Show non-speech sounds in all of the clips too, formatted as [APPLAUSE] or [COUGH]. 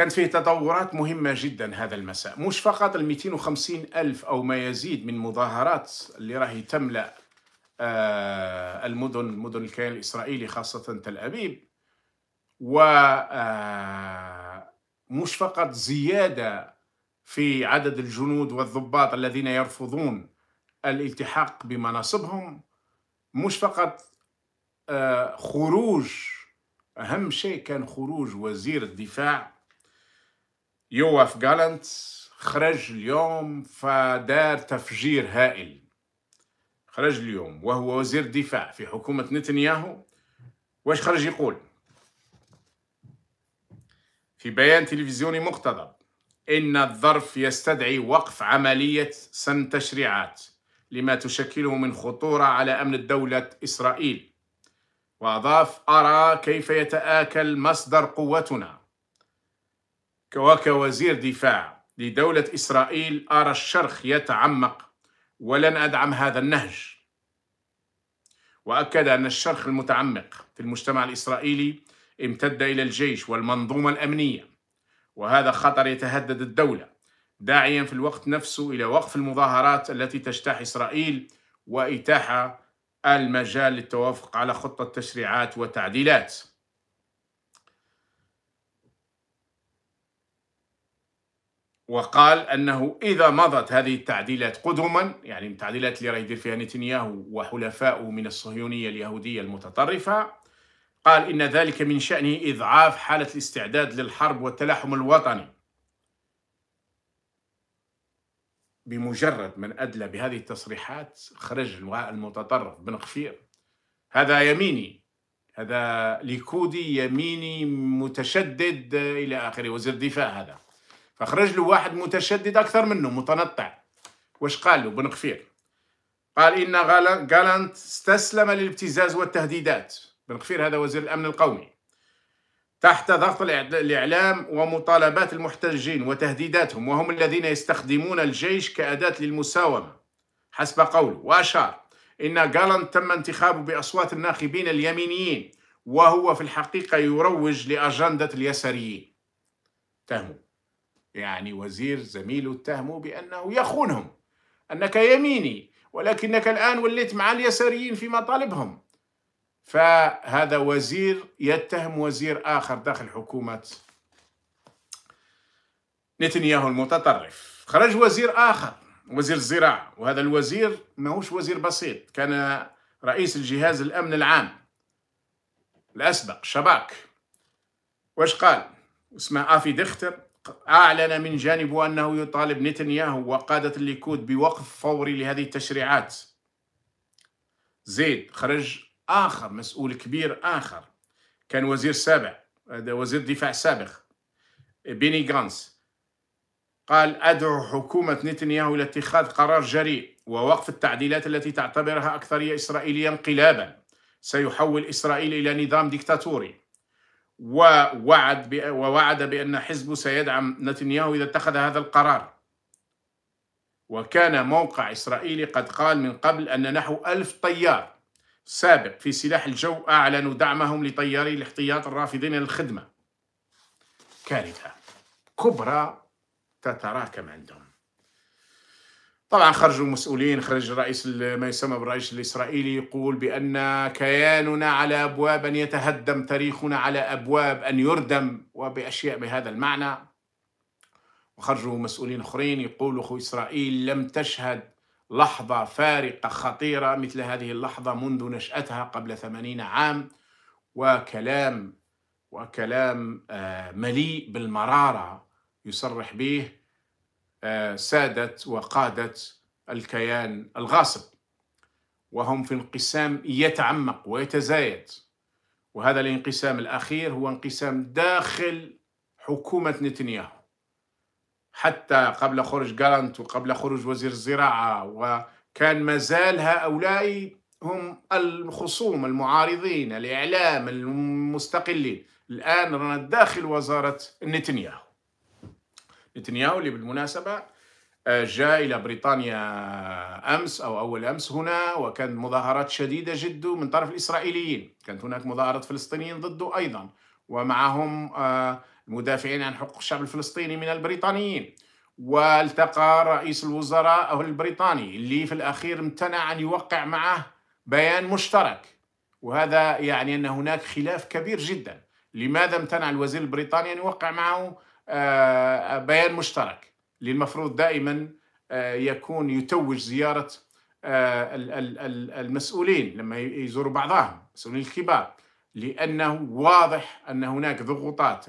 كان فيه تطورات مهمة جدا هذا المساء مش فقط ال 250 ألف أو ما يزيد من مظاهرات اللي راهي تملأ آه، المدن مدن الكيان الإسرائيلي خاصة تل أبيب و آه، مش فقط زيادة في عدد الجنود والضباط الذين يرفضون الالتحاق بمناصبهم مش فقط آه، خروج أهم شيء كان خروج وزير الدفاع يوف جالنت خرج اليوم فدار تفجير هائل خرج اليوم وهو وزير دفاع في حكومة نتنياهو واش خرج يقول في بيان تلفزيوني مقتضب إن الظرف يستدعي وقف عملية سن تشريعات لما تشكله من خطورة على أمن الدولة إسرائيل وأضاف أرى كيف يتآكل مصدر قوتنا وكوزير دفاع لدولة إسرائيل أرى الشرخ يتعمق ولن أدعم هذا النهج وأكد أن الشرخ المتعمق في المجتمع الإسرائيلي امتد إلى الجيش والمنظومة الأمنية وهذا خطر يتهدد الدولة داعيا في الوقت نفسه إلى وقف المظاهرات التي تجتاح إسرائيل وإتاحة المجال للتوافق على خطة تشريعات وتعديلات وقال انه اذا مضت هذه التعديلات قدما يعني التعديلات اللي راه يدير فيها نتنياهو وحلفائه من الصهيونيه اليهوديه المتطرفه قال ان ذلك من شانه اضعاف حاله الاستعداد للحرب والتلاحم الوطني بمجرد من ادلى بهذه التصريحات خرج المتطرف بن خفير هذا يميني هذا ليكودي يميني متشدد الى اخره وزير دفاع هذا فخرج له واحد متشدد أكثر منه متنطع واش قال له بن قفير قال إن غالانت استسلم للابتزاز والتهديدات بن قفير هذا وزير الأمن القومي تحت ضغط الإعلام ومطالبات المحتجين وتهديداتهم وهم الذين يستخدمون الجيش كأداة للمساومة حسب قوله وأشار إن غالانت تم انتخابه بأصوات الناخبين اليمينيين وهو في الحقيقة يروج لأجندة اليساريين تهمه يعني وزير زميله اتهمه بأنه يخونهم أنك يميني ولكنك الآن وليت مع اليساريين في مطالبهم فهذا وزير يتهم وزير آخر داخل حكومة نتنياهو المتطرف خرج وزير آخر وزير الزراعة وهذا الوزير ماهوش وزير بسيط كان رئيس الجهاز الأمن العام الأسبق شباك واش قال اسمه آفي دختر أعلن من جانبه أنه يطالب نتنياهو وقادة الليكود بوقف فوري لهذه التشريعات زيد خرج آخر مسؤول كبير آخر كان وزير سابع وزير دفاع سابق بيني غانس قال أدعو حكومة نتنياهو إلى اتخاذ قرار جريء ووقف التعديلات التي تعتبرها أكثرية إسرائيلية انقلابا سيحول إسرائيل إلى نظام ديكتاتوري ووعد ووعد بأن حزبه سيدعم نتنياهو إذا اتخذ هذا القرار وكان موقع إسرائيلي قد قال من قبل أن نحو ألف طيار سابق في سلاح الجو أعلنوا دعمهم لطياري الاحتياط الرافضين للخدمة كارثة كبرى تتراكم عندهم طبعا خرجوا مسؤولين خرج رئيس ما يسمى بالرئيس الإسرائيلي يقول بأن كياننا على أبواب أن يتهدم تاريخنا على أبواب أن يردم وبأشياء بهذا المعنى وخرجوا مسؤولين آخرين يقولوا اخو إسرائيل لم تشهد لحظة فارقة خطيرة مثل هذه اللحظة منذ نشأتها قبل ثمانين عام وكلام وكلام آه، مليء بالمرارة يصرح به آه، سادت وقادت الكيان الغاصب وهم في انقسام يتعمق ويتزايد وهذا الانقسام الأخير هو انقسام داخل حكومة نتنياهو حتى قبل خروج جالانت وقبل خروج وزير الزراعة وكان مازال هؤلاء هم الخصوم المعارضين الإعلام المستقلين الآن رانا داخل وزارة نتنياهو نتنياهو اللي بالمناسبة آه، جاء إلى بريطانيا أمس أو أول أمس هنا وكانت مظاهرات شديدة جدا من طرف الإسرائيليين كانت هناك مظاهرات فلسطينيين ضده أيضا ومعهم آه، المدافعين عن حقوق الشعب الفلسطيني من البريطانيين والتقى رئيس الوزراء البريطاني اللي في الأخير امتنع أن يوقع معه بيان مشترك وهذا يعني أن هناك خلاف كبير جدا لماذا امتنع الوزير البريطاني أن يوقع معه آه، بيان مشترك اللي المفروض دائما آه، يكون يتوج زيارة آه، المسؤولين لما يزوروا بعضهم المسؤولين الكبار لأنه واضح أن هناك ضغوطات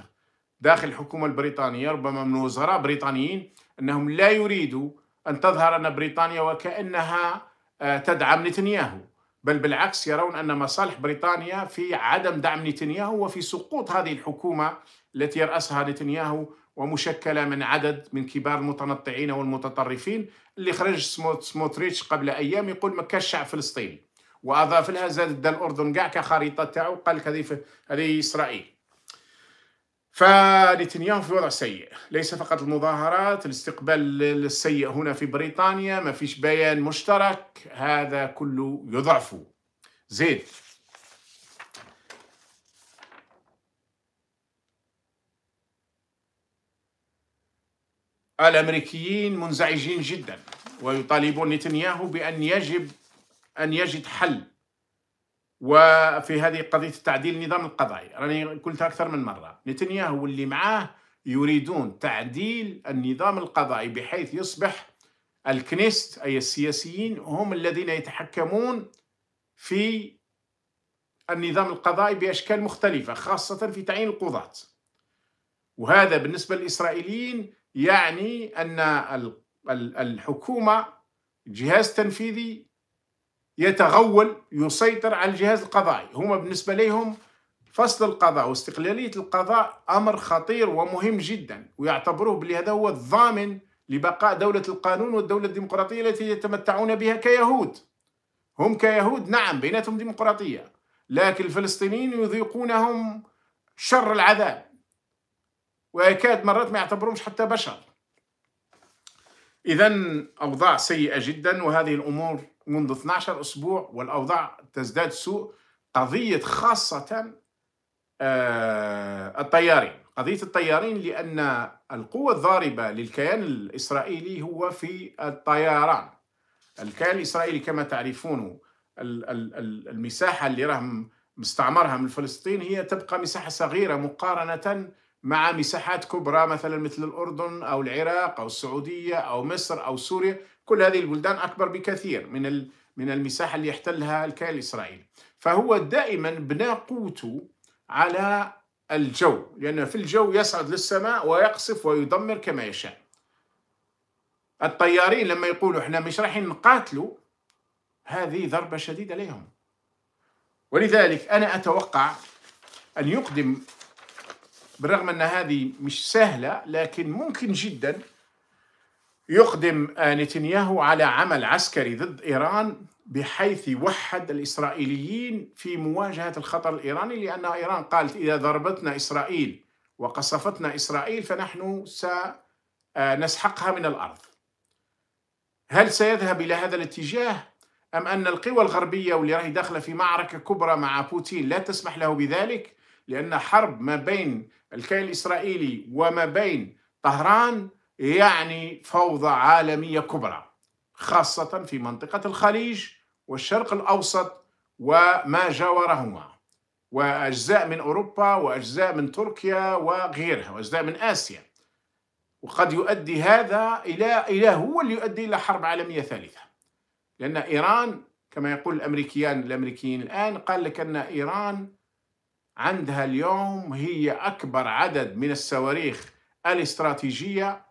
داخل الحكومة البريطانية ربما من وزراء بريطانيين أنهم لا يريدوا أن تظهر أن بريطانيا وكأنها تدعم نتنياهو بل بالعكس يرون أن مصالح بريطانيا في عدم دعم نتنياهو وفي سقوط هذه الحكومة التي يرأسها نتنياهو ومشكلة من عدد من كبار المتنطعين والمتطرفين اللي خرج سموتريتش قبل أيام يقول ما كاش شعب فلسطيني وأضاف لها زاد الأردن كاع كخريطة تاعو قال لك هذه إسرائيل فنتنياهو في وضع سيء ليس فقط المظاهرات الاستقبال السيء هنا في بريطانيا ما فيش بيان مشترك هذا كله يضعف زيد الامريكيين منزعجين جدا ويطالبون نتنياهو بان يجب ان يجد حل وفي هذه قضيه تعديل النظام القضائي راني قلتها اكثر من مره نتنياهو واللي معاه يريدون تعديل النظام القضائي بحيث يصبح الكنيست اي السياسيين هم الذين يتحكمون في النظام القضائي باشكال مختلفه خاصه في تعيين القضاه وهذا بالنسبه للاسرائيليين يعني ان الحكومه جهاز تنفيذي يتغول يسيطر على الجهاز القضائي هما بالنسبة ليهم فصل القضاء واستقلالية القضاء أمر خطير ومهم جدا ويعتبروه بلي هذا هو الضامن لبقاء دولة القانون والدولة الديمقراطية التي يتمتعون بها كيهود هم كيهود نعم بيناتهم ديمقراطية لكن الفلسطينيين يذيقونهم شر العذاب ويكاد مرات ما يعتبرونش حتى بشر إذا أوضاع سيئة جدا وهذه الأمور منذ 12 أسبوع والأوضاع تزداد سوء قضية خاصة آه، الطيارين قضية الطيارين لأن القوة الضاربة للكيان الإسرائيلي هو في الطيران الكيان الإسرائيلي كما تعرفون المساحة اللي راهم مستعمرها من فلسطين هي تبقى مساحة صغيرة مقارنة مع مساحات كبرى مثلا مثل الأردن أو العراق أو السعودية أو مصر أو سوريا كل هذه البلدان أكبر بكثير من من المساحة اللي يحتلها الكيان الإسرائيلي فهو دائما بنى قوته على الجو لأنه في الجو يصعد للسماء ويقصف ويدمر كما يشاء الطيارين لما يقولوا احنا مش رايحين نقاتلوا هذه ضربة شديدة لهم ولذلك أنا أتوقع أن يقدم بالرغم أن هذه مش سهلة لكن ممكن جدا يقدم نتنياهو على عمل عسكري ضد إيران بحيث يوحد الإسرائيليين في مواجهة الخطر الإيراني لأن إيران قالت إذا ضربتنا إسرائيل وقصفتنا إسرائيل فنحن سنسحقها آه، من الأرض هل سيذهب إلى هذا الاتجاه؟ أم أن القوى الغربية واللي راهي داخلة في معركة كبرى مع بوتين لا تسمح له بذلك؟ لأن حرب ما بين الكيان الإسرائيلي وما بين طهران يعني فوضى عالمية كبرى خاصة في منطقة الخليج والشرق الأوسط وما جاورهما وأجزاء من أوروبا وأجزاء من تركيا وغيرها وأجزاء من آسيا وقد يؤدي هذا إلى إلى هو اللي يؤدي إلى حرب عالمية ثالثة لأن إيران كما يقول الأمريكيان الأمريكيين الآن قال لك أن إيران عندها اليوم هي أكبر عدد من الصواريخ الاستراتيجية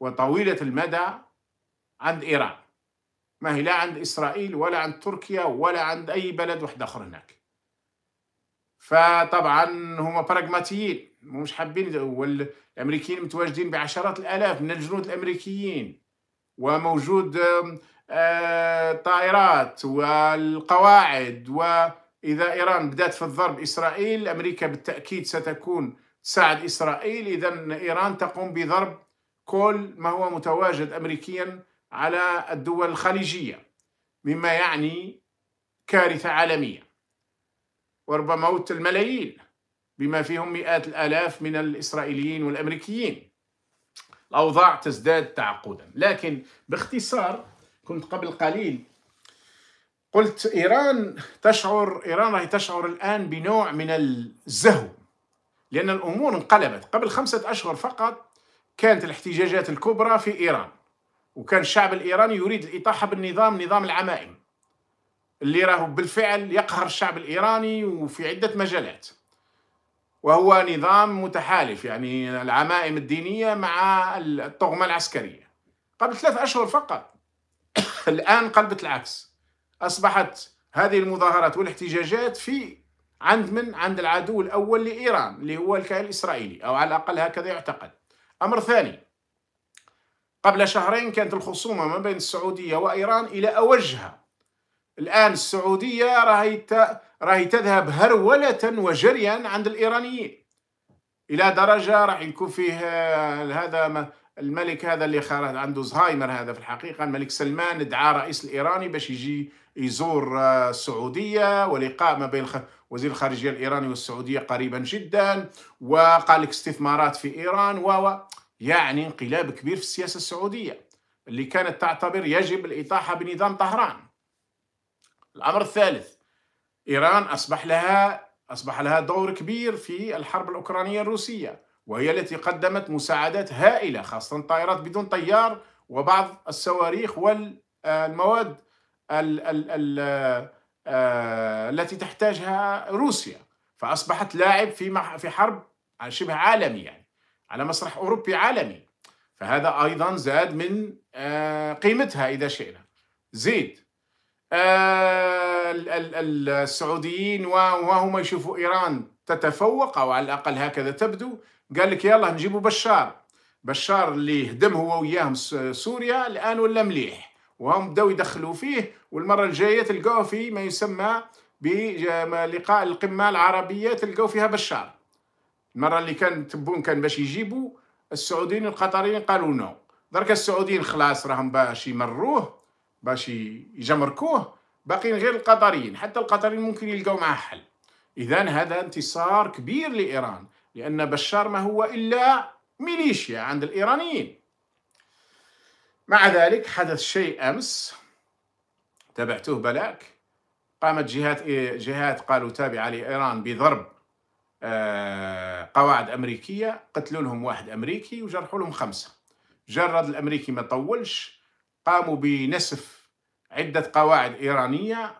وطويلة المدى عند إيران ما هي لا عند إسرائيل ولا عند تركيا ولا عند أي بلد واحد آخر هناك فطبعا هما براغماتيين مش حابين والأمريكيين متواجدين بعشرات الآلاف من الجنود الأمريكيين وموجود آه، طائرات والقواعد وإذا إيران بدأت في الضرب إسرائيل أمريكا بالتأكيد ستكون تساعد إسرائيل إذا إيران تقوم بضرب كل ما هو متواجد أمريكيا على الدول الخليجية مما يعني كارثة عالمية وربما موت الملايين بما فيهم مئات الآلاف من الإسرائيليين والأمريكيين الأوضاع تزداد تعقدا لكن باختصار كنت قبل قليل قلت إيران تشعر إيران راهي تشعر الآن بنوع من الزهو لأن الأمور انقلبت قبل خمسة أشهر فقط كانت الاحتجاجات الكبرى في إيران وكان الشعب الإيراني يريد الإطاحة بالنظام نظام العمائم اللي راهو بالفعل يقهر الشعب الإيراني وفي عدة مجالات وهو نظام متحالف يعني العمائم الدينية مع الطغمة العسكرية قبل ثلاث أشهر فقط [COUGHS] الآن قلبت العكس أصبحت هذه المظاهرات والاحتجاجات في عند من عند العدو الأول لإيران اللي هو الكيان الإسرائيلي أو على الأقل هكذا يعتقد أمر ثاني قبل شهرين كانت الخصومة ما بين السعودية وإيران إلى أوجها الآن السعودية راهي راهي تذهب هرولة وجريا عند الإيرانيين إلى درجة راح يكون فيه آه، هذا الملك هذا اللي خارج عنده زهايمر هذا في الحقيقة الملك سلمان دعا رئيس الإيراني باش يجي يزور السعودية ولقاء ما بين وزير الخارجية الإيراني والسعودية قريبا جدا وقال لك استثمارات في إيران و يعني انقلاب كبير في السياسة السعودية اللي كانت تعتبر يجب الإطاحة بنظام طهران الأمر الثالث إيران أصبح لها أصبح لها دور كبير في الحرب الأوكرانية الروسية وهي التي قدمت مساعدات هائلة خاصة طائرات بدون طيار وبعض الصواريخ والمواد الـ الـ ال آه، التي تحتاجها روسيا فأصبحت لاعب في في حرب شبه عالمي يعني على مسرح أوروبي عالمي فهذا أيضا زاد من آه، قيمتها إذا شئنا زيد آه، السعوديين وهم يشوفوا إيران تتفوق أو على الأقل هكذا تبدو قال لك يلا نجيبوا بشار بشار اللي هدم هو وياهم سوريا الآن ولا مليح وهم بدأوا يدخلوا فيه والمرة الجاية تلقاو في ما يسمى بلقاء القمة العربية تلقوا فيها بشار المرة اللي كان تبون كان باش يجيبوا السعوديين القطريين قالوا نو درك السعوديين خلاص راهم باش يمروه باش يجمركوه باقيين غير القطريين حتى القطريين ممكن يلقوا معاه حل إذا هذا انتصار كبير لإيران لأن بشار ما هو إلا ميليشيا عند الإيرانيين مع ذلك حدث شيء أمس تبعتوه بلاك قامت جهات جهات قالوا تابعة لإيران بضرب آه، قواعد أمريكية قتلوا لهم واحد أمريكي وجرحوا لهم خمسة جرد الأمريكي ما طولش قاموا بنسف عدة قواعد إيرانية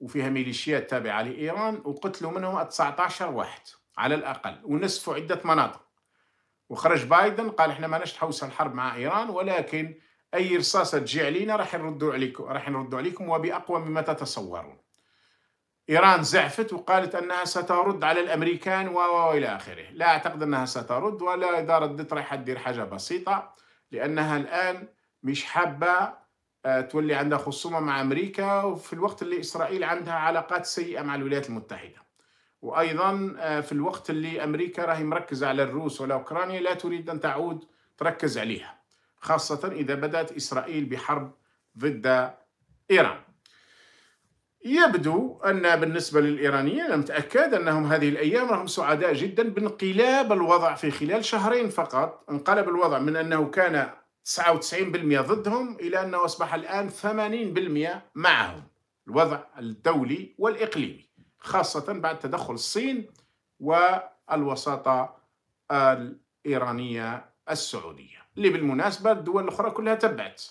وفيها ميليشيات تابعة لإيران وقتلوا منهم 19 واحد على الأقل ونسفوا عدة مناطق وخرج بايدن قال احنا ما نشتحوس الحرب مع إيران ولكن اي رصاصه تجي علينا راح نردوا عليكم راح نردوا عليكم وباقوى مما تتصورون ايران زعفت وقالت انها سترد على الامريكان والى اخره لا اعتقد انها سترد ولا اذا ردت راح تدير حاجه بسيطه لانها الان مش حابه آه، تولي عندها خصومه مع امريكا وفي الوقت اللي اسرائيل عندها علاقات سيئه مع الولايات المتحده وايضا آه، في الوقت اللي امريكا راهي مركزه على الروس اوكرانيا لا تريد ان تعود تركز عليها خاصة إذا بدأت إسرائيل بحرب ضد إيران يبدو أن بالنسبة للإيرانيين أنا متأكد أنهم هذه الأيام راهم سعداء جدا بانقلاب الوضع في خلال شهرين فقط انقلب الوضع من أنه كان 99% ضدهم إلى أنه أصبح الآن 80% معهم الوضع الدولي والإقليمي خاصة بعد تدخل الصين والوساطة الإيرانية السعودية اللي بالمناسبه الدول الاخرى كلها تبعت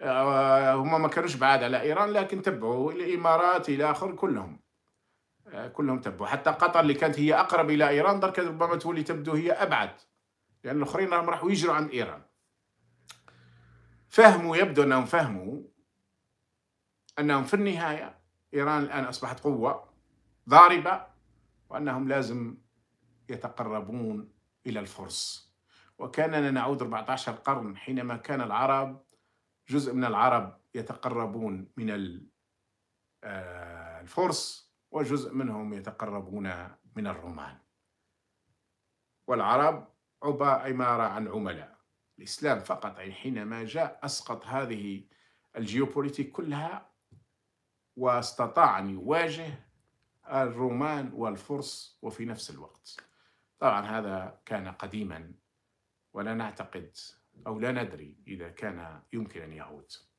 آه، هما ما كانوش بعاد على ايران لكن تبعوا الامارات الى اخر كلهم آه، كلهم تبعوا حتى قطر اللي كانت هي اقرب الى ايران درك ربما تولي تبدو هي ابعد لان الاخرين راهم راحوا يجروا عند ايران فهموا يبدو انهم فهموا انهم في النهايه ايران الان اصبحت قوه ضاربه وانهم لازم يتقربون الى الفرس وكاننا نعود 14 قرن حينما كان العرب جزء من العرب يتقربون من آه، الفرس وجزء منهم يتقربون من الرومان والعرب عبا عمارة عن عملاء الإسلام فقط حينما جاء أسقط هذه الجيوبوليتيك كلها واستطاع أن يواجه الرومان والفرس وفي نفس الوقت طبعا هذا كان قديما ولا نعتقد أو لا ندري إذا كان يمكن أن يعود